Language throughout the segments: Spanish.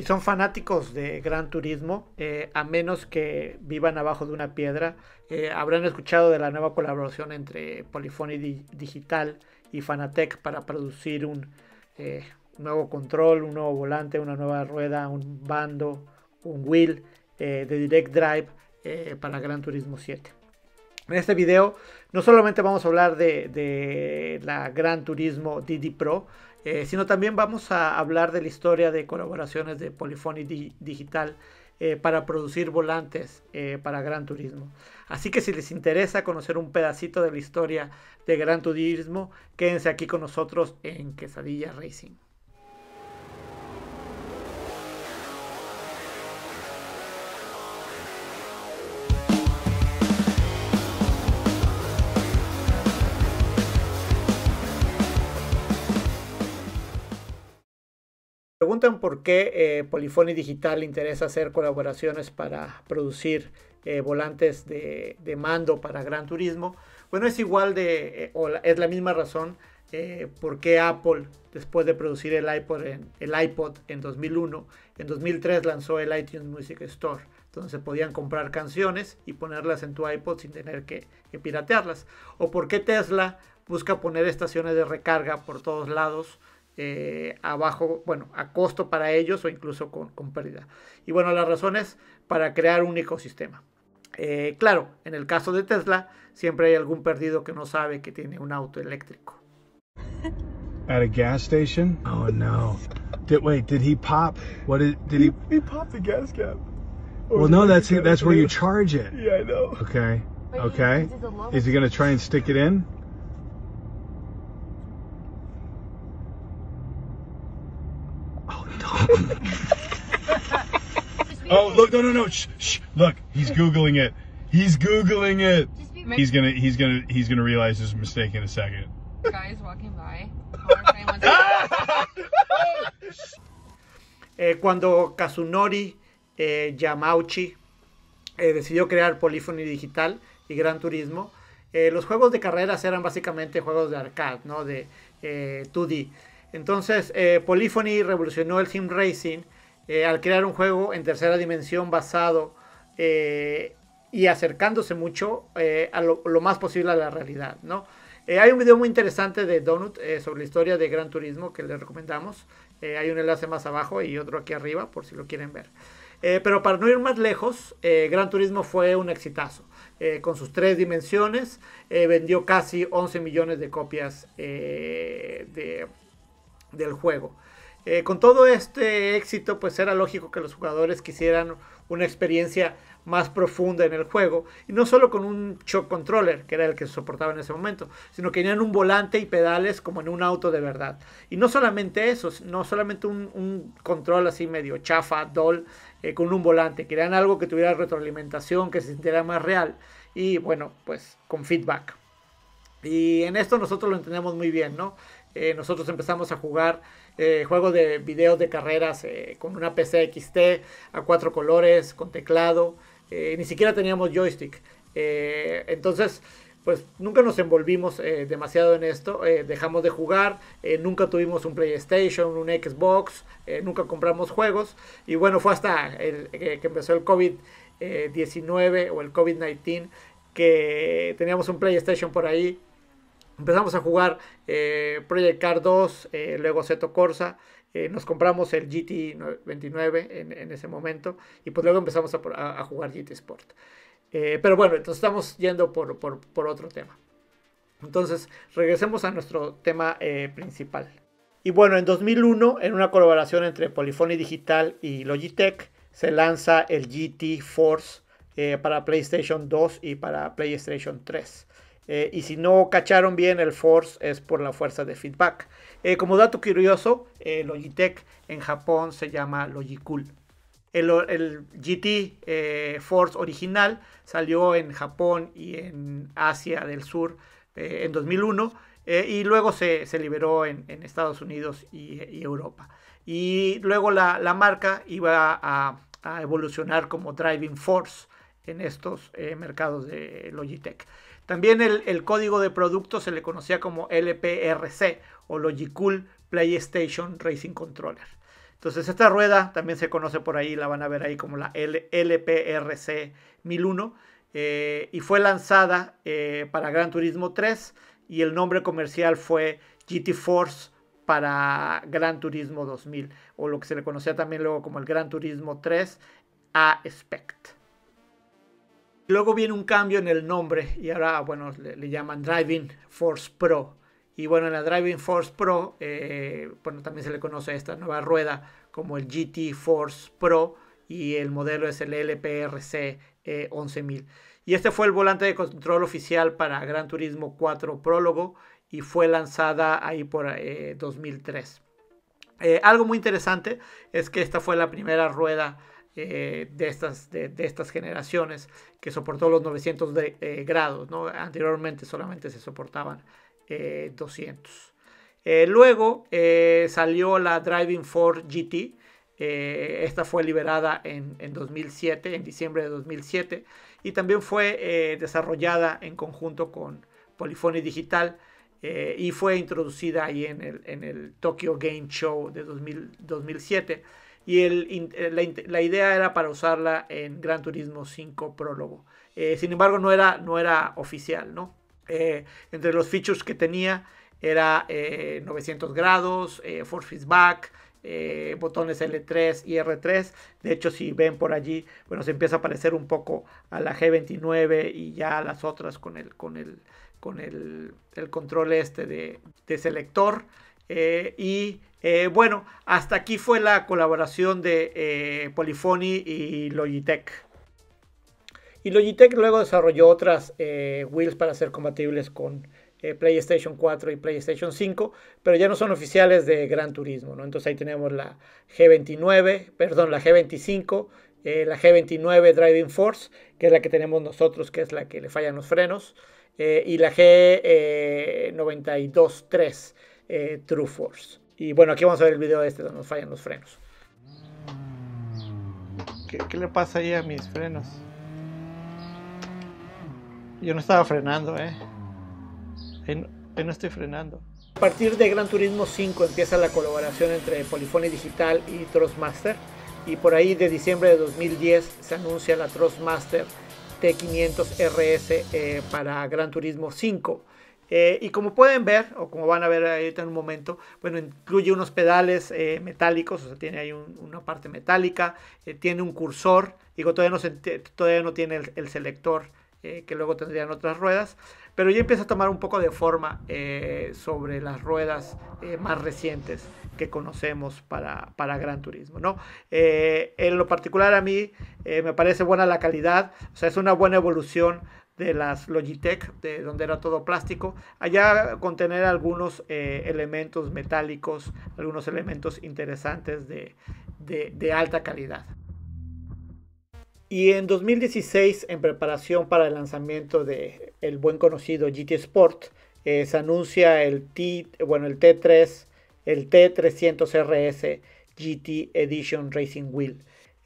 si son fanáticos de Gran Turismo, eh, a menos que vivan abajo de una piedra, eh, habrán escuchado de la nueva colaboración entre Polifony Digital y Fanatec para producir eh, un nuevo control, un nuevo volante, una nueva rueda, un bando, un wheel de Direct Drive para Gran Turismo 7. En este video no solamente vamos a hablar de, de la Gran Turismo DD Pro, eh, sino también vamos a hablar de la historia de colaboraciones de Polyphony Digital eh, para producir volantes eh, para Gran Turismo. Así que si les interesa conocer un pedacito de la historia de Gran Turismo, quédense aquí con nosotros en Quesadilla Racing. preguntan por qué eh, Digital le interesa hacer colaboraciones para producir eh, volantes de, mando para Gran Turismo, bueno, es igual de, eh, o es la misma razón eh, por qué Apple, después de producir el iPod, en, el iPod en 2001, en 2003 lanzó el iTunes Music Store, donde se podían comprar canciones y ponerlas en tu iPod sin tener que piratearlas. O por qué Tesla busca poner estaciones de recarga por todos lados eh, a bajo, bueno, a costo para ellos o incluso con, con pérdida. Y bueno, las razones para crear un ecosistema. Eh, claro, en el caso de Tesla, siempre hay algún perdido que no sabe que tiene un auto eléctrico. At a gas station? Oh no. Did, wait, did he pop? What did, he... he? He popped the gas cap. well, no, that's that's where you charge it. Yeah, I know. Okay. Okay. Is he gonna try and stick it in? Oh, look, no, no, no. Shh, shh. Look, he's Googling it. He's Googling it. He's gonna, he's gonna, he's gonna realize his mistake in a second. Guys walking by. eh, cuando Kazunori eh, Yamauchi eh, decidió crear Polyphony Digital y Gran Turismo, eh, los juegos de carreras eran básicamente juegos de arcade, ¿no? De 2D. Eh, Entonces, eh, Polyphony revolucionó el sim racing eh, al crear un juego en tercera dimensión basado eh, y acercándose mucho eh, a lo, más posible a la realidad, hay un video muy interesante de Donut sobre la historia de Gran Turismo que les recomendamos. hay un enlace más abajo y otro aquí arriba por si lo quieren ver. pero para no ir más lejos, Gran Turismo fue un exitazo. con sus tres dimensiones, vendió casi 11 millones de copias del juego. Eh, con todo este éxito, pues era lógico que los jugadores quisieran una experiencia más profunda en el juego, y no solo con un shock controller, que era el que soportaba en ese momento, sino que tenían un volante y pedales como en un auto de verdad. Y no solamente eso, no solamente un, control así medio chafa, doll, eh, con un volante, querían algo que tuviera retroalimentación, que se sintiera más real, y bueno, pues con feedback. Y en esto nosotros lo entendemos muy bien, ¿no? Eh, nosotros empezamos a jugar eh, juegos de video de carreras eh, con una PC XT a cuatro colores, con teclado. ni siquiera teníamos joystick. entonces, pues nunca nos envolvimos demasiado en esto. dejamos de jugar, nunca tuvimos un PlayStation, un Xbox, nunca compramos juegos. Y bueno, fue hasta el, que empezó el COVID-19 o el COVID-19 que teníamos un PlayStation por ahí empezamos a jugar eh, Project Car 2, eh, luego Zeto Corsa. Eh, nos compramos el GT 29 en, ese momento y pues luego empezamos a, jugar GT Sport. pero bueno, entonces estamos yendo por, por, otro tema. Entonces, regresemos a nuestro tema principal. Y bueno, en 2001, en una colaboración entre Polyphony Digital y Logitech, se lanza el GT Force para PlayStation 2 y para PlayStation 3. Eh, y si no cacharon bien el force es por la fuerza de feedback. Eh, como dato curioso, eh, Logitech en Japón se llama Logicool. El, GT Force original salió en Japón y en Asia del Sur en 2001 y luego se, se liberó en, Estados Unidos y, Europa. Y luego la, marca iba a, a, evolucionar como Driving Force en estos mercados de Logitech. También el, código de producto se le conocía como LPRC o Logicool PlayStation Racing Controller. Entonces esta rueda también se conoce por ahí, la van a ver ahí como la LPRC 1001 eh, y fue lanzada eh, para Gran Turismo 3 y el nombre comercial fue GT Force para Gran Turismo 2000 o lo que se le conocía también luego como el Gran Turismo 3 A Spect. Luego viene un cambio en el nombre y ahora, bueno, le, llaman Driving Force Pro. Y bueno, en la Driving Force Pro, eh, bueno, también se le conoce esta nueva rueda como el GT Force Pro y el modelo es el LPRC 11000. E y este fue el volante de control oficial para Gran Turismo 4 Prólogo y fue lanzada ahí por 2003. Eh, eh, algo muy interesante es que esta fue la primera rueda eh, de, estas, de, estas generaciones que soportó los 900 eh, grados. ¿no? Anteriormente solamente se soportaban 200. Eh, luego salió la Driving 4 GT. esta fue liberada en, 2007, en diciembre de 2007, y también fue desarrollada en conjunto con Polyphony Digital. y fue introducida ahí en el, Tokyo Game Show de 2007 y el, eh, la, idea era para usarla en Gran Turismo 5 Prólogo. Eh, sin embargo, no era, no era oficial, ¿no? Eh, entre los features que tenía era 900 grados, force feedback, botones L3 y R3. De hecho, si ven por allí, bueno, se empieza a parecer un poco a la G29 y ya las otras con el, con el, con el, control este de, de selector. Eh, y eh, bueno, hasta aquí fue la colaboración de eh, Polyphony y Logitech. Y Logitech luego desarrolló otras wheels para ser compatibles con PlayStation 4 y PlayStation 5, pero ya no son oficiales de Gran Turismo, ¿no? Entonces ahí tenemos la G29, perdón, la G25, la G29 Driving Force, que es la que tenemos nosotros, que es la que le fallan los frenos, y la G92-3 eh, True Force. Y bueno, aquí vamos a ver el video de este donde nos fallan los frenos. ¿Qué, le pasa ahí a mis frenos? Yo no estaba frenando, ¿eh? Yo no, estoy frenando. A partir de Gran Turismo 5 empieza la colaboración entre Polifone Digital y Trustmaster y por ahí de diciembre de 2010 se anuncia la Trustmaster T500 RS eh, para Gran Turismo 5. Eh, y como pueden ver, o como van a ver ahorita en un momento, bueno, incluye unos pedales eh, metálicos, o sea, tiene ahí una parte metálica, eh, tiene un cursor, digo, todavía no, todavía no tiene el, selector que luego tendrían otras ruedas, pero ya empieza a tomar un poco de forma sobre las ruedas más recientes que conocemos para, para Gran Turismo, ¿no? en lo particular a mí me parece buena la calidad, o sea, es una buena evolución de las Logitech, de donde era todo plástico, allá contener algunos eh, elementos metálicos, algunos elementos interesantes de, alta calidad. Y en 2016, en preparación para el lanzamiento de el buen conocido GT Sport, eh, se anuncia el, T, bueno, el T3, el T300RS GT Edition Racing Wheel.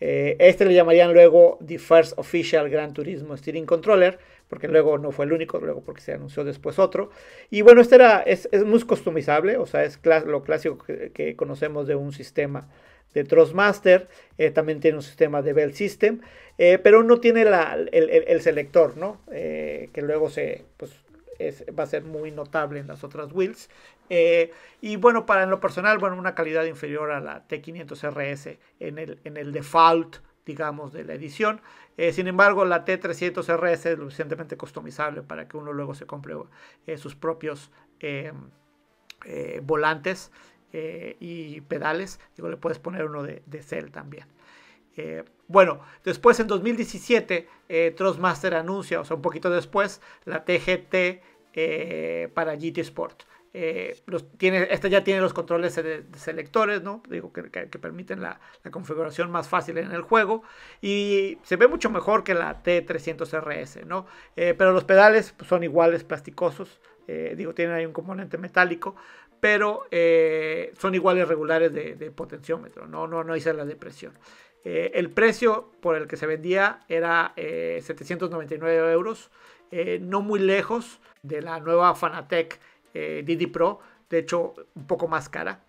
Eh, este le llamarían luego The First Official Gran Turismo Steering Controller porque luego no fue el único, luego porque se anunció después otro. Y bueno, este era, es, es muy customizable, o sea, es lo clásico que, conocemos de un sistema de Trustmaster, eh, también tiene un sistema de Bell System, eh, pero no tiene la, el, selector, ¿no? Eh, que luego se, pues, va a ser muy notable en las otras wheels. Eh, y bueno, para en lo personal, bueno, una calidad inferior a la T500RS en el, en el default digamos, de la edición. Eh, sin embargo, la T300RS es lo suficientemente customizable para que uno luego se compre eh, sus propios eh, volantes y pedales. Digo, le puedes poner uno de, de también. bueno, después en 2017, Trustmaster anuncia, o sea, un poquito después, la TGT para GT Sport. Eh, tiene, este ya tiene los controles de, selectores, Digo, que, permiten la, configuración más fácil en el juego. Y se ve mucho mejor que la T300RS, rs eh, pero los pedales pues, son iguales, plasticosos. Eh, digo, tienen ahí un componente metálico, pero son iguales regulares de, potenciómetro, ¿no? No, no hice la depresión. el precio por el que se vendía era 799 euros, no muy lejos de la nueva Fanatec eh, DD Pro, de hecho un poco más cara.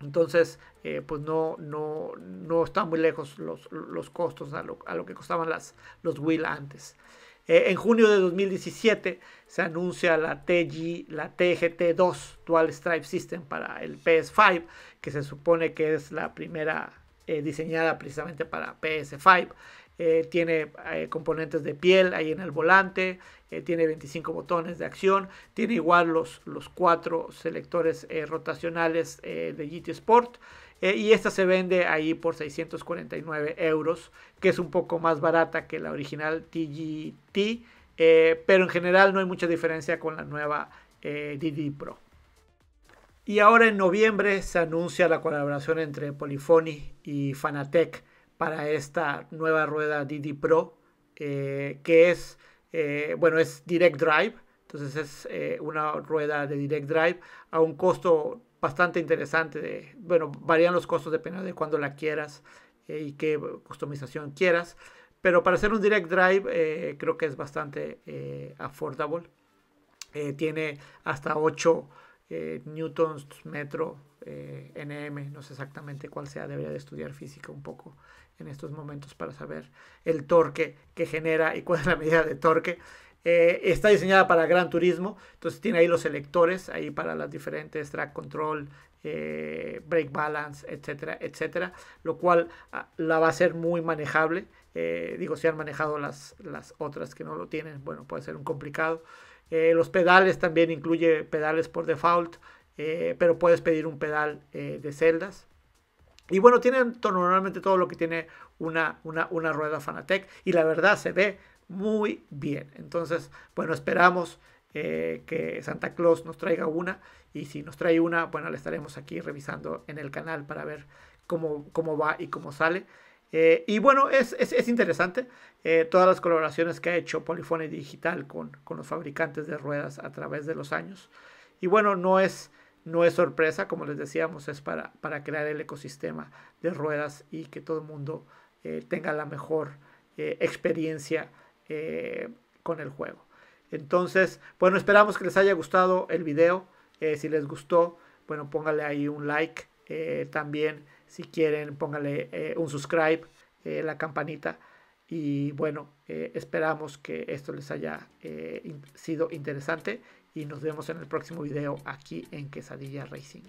Entonces, eh, pues no, no, están muy lejos los, costos a lo, que costaban las, los Wheel antes. Eh, en junio de 2017 se anuncia la, la TGT2 Dual Stripe System para el PS5, que se supone que es la primera eh, diseñada precisamente para PS5. Eh, tiene eh, componentes de piel ahí en el volante, tiene 25 botones de acción, tiene igual los, los cuatro selectores rotacionales de GT Sport y esta se vende ahí por 649 euros, que es un poco más barata que la original TGT, pero en general no hay mucha diferencia con la nueva DD Pro. Y ahora en noviembre se anuncia la colaboración entre Polyphony y Fanatec para esta nueva rueda DD Pro, eh, que es, eh, bueno, es Direct Drive. Entonces es eh, una rueda de Direct Drive a un costo bastante interesante. De, bueno, varían los costos dependiendo de cuándo la quieras y qué customización quieras. Pero para hacer un Direct Drive creo que es bastante affordable. tiene hasta 8 eh, newtons metro, eh, NM, no sé exactamente cuál sea, debería de estudiar física un poco en estos momentos para saber el torque que genera y cuál es la medida de torque. Eh, está diseñada para gran turismo, entonces tiene ahí los selectores, ahí para las diferentes track control, brake balance, etcétera, etcétera, lo cual ah, la va a ser muy manejable. digo, si han manejado las, las otras que no lo tienen, bueno, puede ser un complicado. Eh, los pedales también incluye pedales por default, eh, pero puedes pedir un pedal eh, de celdas. Y bueno, tienen normalmente todo lo que tiene una, una, rueda Fanatec y la verdad se ve muy bien. Entonces, bueno, esperamos que Santa Claus nos traiga una y si nos trae una, bueno, la estaremos aquí revisando en el canal para ver cómo, cómo va y cómo sale. Eh, y bueno, es, interesante eh, todas las colaboraciones que ha hecho Polifone Digital con, los fabricantes de ruedas a través de los años. Y bueno, no es, no es sorpresa, como les decíamos, es para, crear el ecosistema de ruedas y que todo el mundo eh, tenga la mejor experiencia con el juego. Entonces, bueno, esperamos que les haya gustado el video. si les gustó, bueno, póngale ahí un like. también si quieren, pónganle eh, un subscribe, eh, la campanita. Y bueno, eh, esperamos que esto les haya sido interesante y nos vemos en el próximo video aquí en Quesadilla Racing.